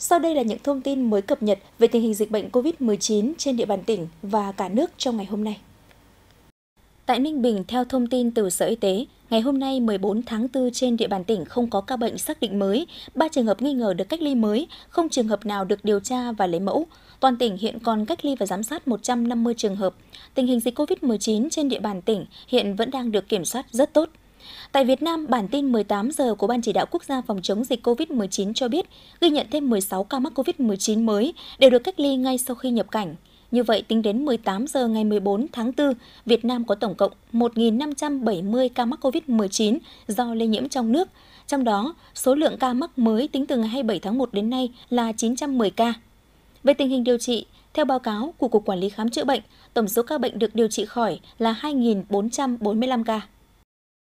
Sau đây là những thông tin mới cập nhật về tình hình dịch bệnh COVID-19 trên địa bàn tỉnh và cả nước trong ngày hôm nay. Tại Ninh Bình, theo thông tin từ Sở Y tế, ngày hôm nay 14 tháng 4 trên địa bàn tỉnh không có ca bệnh xác định mới, 3 trường hợp nghi ngờ được cách ly mới, không trường hợp nào được điều tra và lấy mẫu. Toàn tỉnh hiện còn cách ly và giám sát 150 trường hợp. Tình hình dịch COVID-19 trên địa bàn tỉnh hiện vẫn đang được kiểm soát rất tốt. Tại Việt Nam, bản tin 18 giờ của Ban Chỉ đạo Quốc gia phòng chống dịch COVID-19 cho biết ghi nhận thêm 16 ca mắc COVID-19 mới đều được cách ly ngay sau khi nhập cảnh. Như vậy, tính đến 18 giờ ngày 14 tháng 4, Việt Nam có tổng cộng 1.570 ca mắc COVID-19 do lây nhiễm trong nước. Trong đó, số lượng ca mắc mới tính từ ngày 27 tháng 1 đến nay là 910 ca. Về tình hình điều trị, theo báo cáo của Cục Quản lý Khám chữa bệnh, tổng số ca bệnh được điều trị khỏi là 2.445 ca.